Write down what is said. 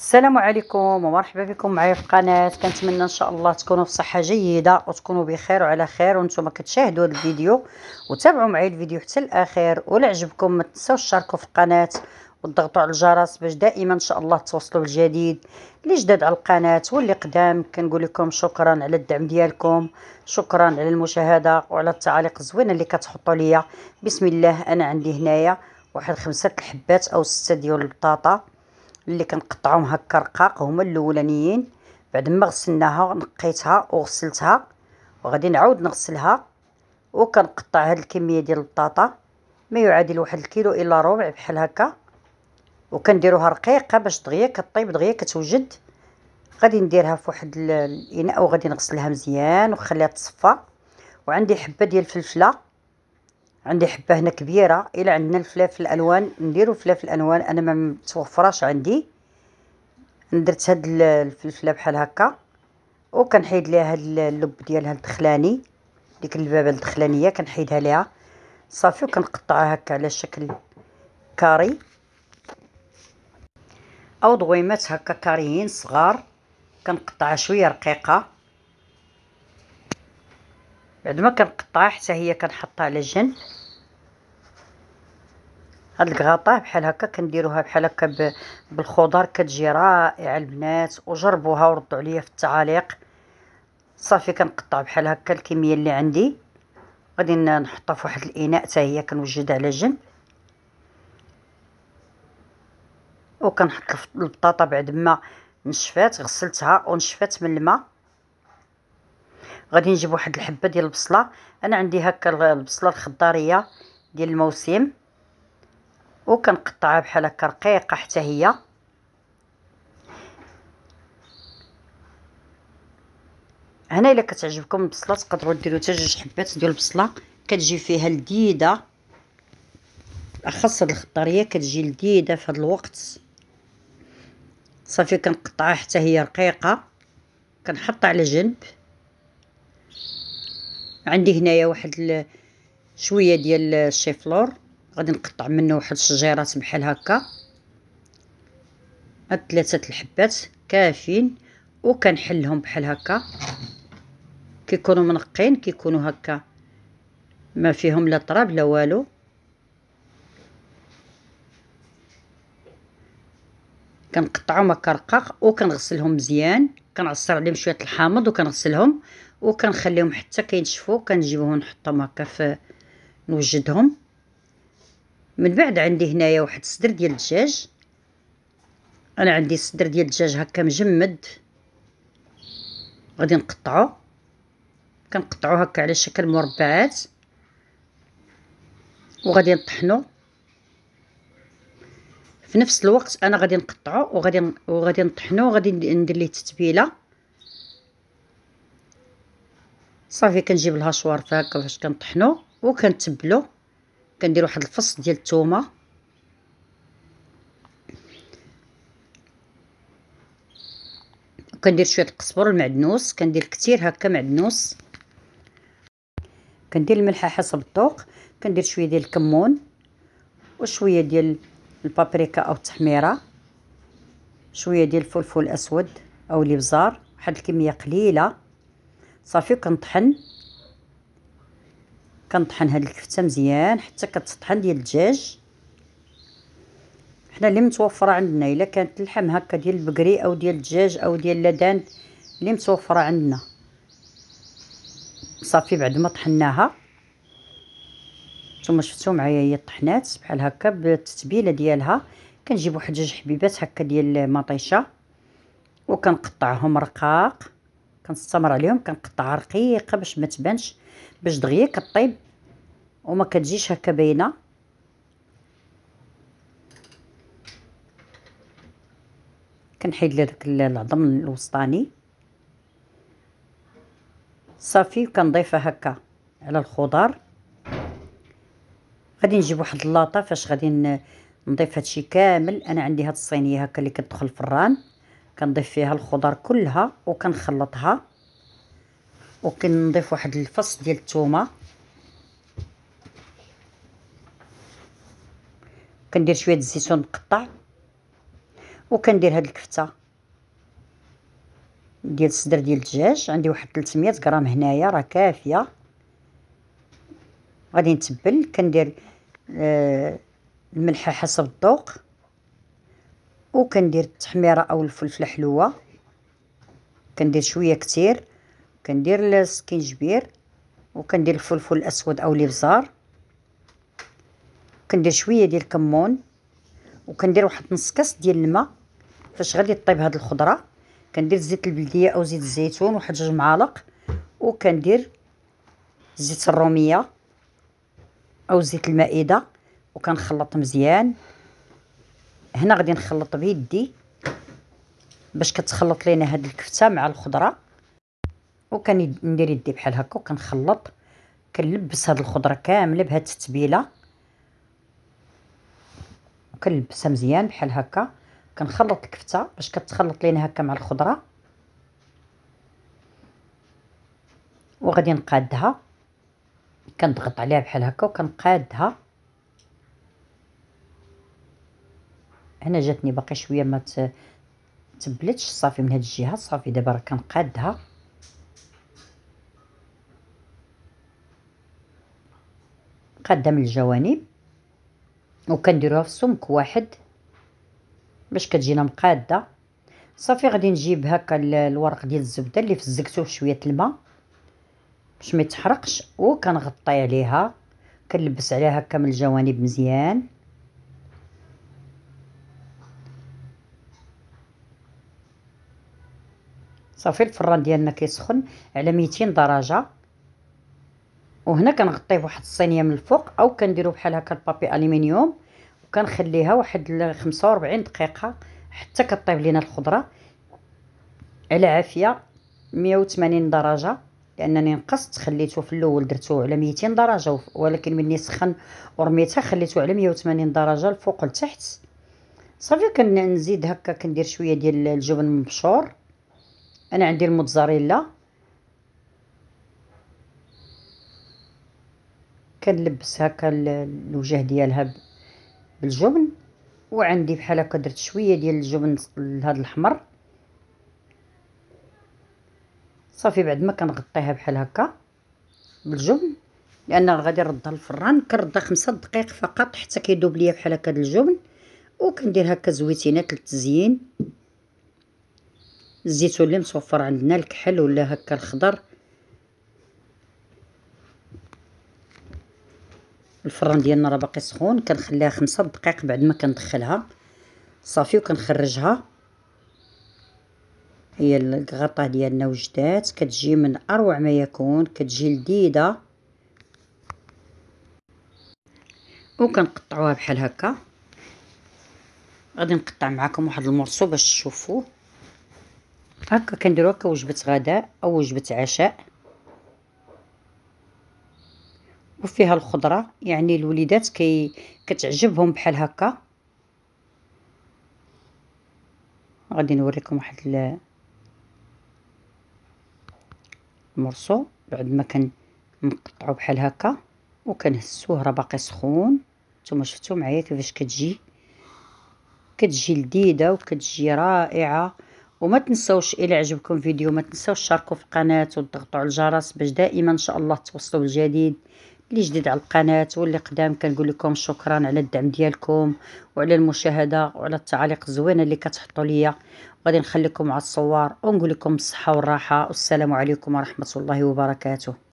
السلام عليكم ومرحبا بكم معايا في القناه كنتمنى ان شاء الله تكونوا في صحه جيده وتكونوا بخير وعلى خير وانتم كتشاهدوا هذا الفيديو وتابعوا معايا الفيديو حتى الاخير ولا عجبكم ما تنساوش تشاركوا في القناه وتضغطوا على الجرس باش دائما ان شاء الله توصلوا بالجديد اللي جداد على القناه واللي قدام كنقول لكم شكرا على الدعم ديالكم شكرا على المشاهده وعلى التعاليق الزوينه اللي كتحطوا ليا بسم الله انا عندي هنايا واحد خمسه الحبات او سته ديال البطاطا اللي كنقطعهم هكا رقاق هما الاولانيين بعد ما غسلناها نقيتها وغسلتها وغادي نعاود نغسلها وكنقطع هاد الكميه ديال البطاطا ما يعادل واحد الكيلو الا ربع بحال هكا وكنديروها رقيقه باش دغيا كطيب دغيا كتوجد غادي نديرها في واحد الاناء وغادي نغسلها مزيان ونخليها تصفى وعندي حبه ديال الفلفله عندي حبه هنا كبيره الا عندنا الفلافل الالوان نديرو فلافل الالوان انا ما متوفراش عندي درت هاد الفلفله بحال هكا وكنحيد ليها هاد اللب ديالها الدخلاني ديك البابه الدخلانيه كنحيدها ليها صافي وكنقطعها هكا على شكل كاري او ضويمات هكا كاريين صغار كنقطعها شويه رقيقه بعد ما كنقطع حتى هي كنحطها على جنب هاد الكغاطه بحال هكا كنديروها بحال هكا بالخضر كتجي رائعه البنات وجربوها وردوا عليا في التعاليق صافي كنقطع بحال هكا الكميه اللي عندي غادي نحطها في واحد الاناء حتى هي كنوجدها على جنب وكنحط البطاطا بعد ما نشفات غسلتها ونشفات من الماء غادي نجيب واحد الحبه ديال البصله انا عندي هكا البصله الخضاريه ديال الموسم وكنقطعها بحال هكا رقيقه حتى هي هنا الا كتعجبكم البصله تقدروا ديروا حتى جوج حبات ديال البصله كتجي فيها لذيذه بالاخص هاد الخضاريه كتجي لذيذه في هاد الوقت صافي كنقطعها حتى هي رقيقه كنحطها على جنب عندي هنايا واحد شويه ديال الشيفلور غادي نقطع منه واحد الشجيرات بحال هكا هاد ثلاثه الحبات كافين وكنحلهم بحال هكا كيكونوا منقين كيكونوا هكا ما فيهم لا طراب لا والو كنقطعهم هكا رقاق وكنغسلهم مزيان كنعصر عليهم شويه الحامض وكنغسلهم وكنخليهم حتى كينشفوا كنجيبوهم نحطهم هكا في نوجدهم من بعد عندي هنايا واحد الصدر ديال الدجاج انا عندي الصدر ديال الدجاج هكا مجمد غادي نقطعو كنقطعو هكا على شكل مربعات وغادي نطحنو في نفس الوقت انا غادي نقطعو وغادي وغادي نطحنو وغادي ندير ليه التتبيله صافي كنجيب الهشوار فهكا فاش كنطحنو وكنتبلو كندير واحد الفص ديال الثومه كندير شويه القزبر والمعدنوس كندير كتير هكا معدنوس كندير الملح حسب الذوق كندير شويه ديال الكمون وشويه ديال البابريكا او التحميره شويه ديال الفلفل الاسود او الابزار واحد الكميه قليله صافي كنطحن كنطحن هاد الكفته مزيان حتى كتطحن ديال الدجاج حنا اللي متوفره عندنا الا كانت اللحم هكا ديال البقري او ديال الدجاج او ديال اللدان اللي متوفره عندنا صافي بعد ما طحناها نتوما شفتو معايا هي طحنات بحال هكا بالتتبيله ديالها كنجيب واحد جوج حبيبات هكا ديال مطيشه وكنقطعهم رقاق كنستمر عليهم كنقطعها رقيقه باش ما تبانش باش دغيا كطيب وما كتجيش هكا باينه كنحيد لي داك العظم الوسطاني صافي وكنضيفها هكا على الخضر غادي نجيب واحد اللاطه فاش غادي نضيف هادشي كامل انا عندي هاد الصينيه هكا اللي كتدخل الفران كنضيف فيها الخضر كلها وكنخلطها وكنضيف واحد الفص ديال الثومه كندير شويه الزيتون مقطع وكندير هاد الكفته ديال الصدر ديال الدجاج عندي واحد 300 غرام هنايا راه كافيه غادي نتبل كندير آه، الملح حسب الذوق وكندير التحميره او الفلفله حلوه كندير شويه كتير كندير السكينجبير وكندير الفلفل الاسود او الابزار كندير شويه ديال الكمون وكندير واحد نص كاس ديال الماء فاش غادي طيب هاد الخضره كندير زيت البلديه او زيت الزيتون واحد جوج معالق وكندير زيت الروميه او زيت المائده وكنخلط مزيان هنا غادي نخلط بيدي باش كتخلط لينا هاد الكفته مع الخضره وكندير يدي بحال هكا وكنخلط كنلبس هاد الخضره كامله بهاد التتبيله وكنلبسها مزيان بحال هكا كنخلط الكفته باش كتخلط لينا هكا مع الخضره وغادي نقادها كنضغط عليها بحال هكا وكنقادها هنا جاتني باقي شويه ما تبلتش صافي من هاد الجهه صافي دابا راه كنقادها قاده من الجوانب وكنديروها في سمك واحد باش كتجينا مقاده صافي غادي نجيب هكا الورق ديال الزبده اللي فزكتو بشويه الماء باش ما يتحرقش وكنغطي عليها كنلبس عليها هكا من الجوانب مزيان صافي الفران ديالنا كيسخن على 200 درجه وهنا كنغطيه بواحد الصينيه من الفوق او كنديرو بحال هكا البابي الومنيوم وكنخليها واحد 45 دقيقه حتى كطيب لينا الخضره على عافيه 180 درجه لانني نقصت خليته في الاول درته على 200 درجه ولكن مني سخن ورميتها خليته على 180 درجه الفوق لتحت صافي كنزيد هكا كندير شويه ديال الجبن مبشور انا عندي الموتزاريلا كنلبس هكا الوجه ديالها بالجبن وعندي بحال هكا درت شويه ديال الجبن هذا الاحمر صافي بعد ما كنغطيها بحال هكا بالجبن لان غادي نردها للفران كنردها خمسة دقائق فقط حتى كيذوب ليا بحال هكا الجبن وكندير هكا زويتينات للتزيين الزيتون اللي متوفر عندنا الكحل ولا هكا الخضر الفران ديالنا راه باقي سخون كنخليها خمسة دقائق بعد ما كندخلها صافي وكنخرجها هي الغطاء ديالنا وجدات كتجي من اروع ما يكون كتجي لذيذه وكنقطعوها بحال هكا غادي نقطع معكم واحد المرصو باش تشوفوه هكا كنديرو هكا وجبة غداء أو وجبة عشاء وفيها الخضرة يعني الوليدات كي كتعجبهم بحال هكا غادي نوريكم واحد المرسو بعد ما كنقطعو بحال هكا وكنهسوه راه باقي سخون نتوما شفتو معايا كيفاش كتجي كتجي لذيذه وكتجي رائعه وما تنسوش الى عجبكم فيديو ما تنسوش تشاركوا في القناه وتضغطوا على الجرس باش دائما ان شاء الله توصلوا الجديد اللي جديد على القناه واللي قدام كنقول لكم شكرا على الدعم ديالكم وعلى المشاهده وعلى التعاليق الزوينه اللي كتحطوا ليا غادي نخليكم مع الصور ونقول لكم الصحه والراحه والسلام عليكم ورحمه الله وبركاته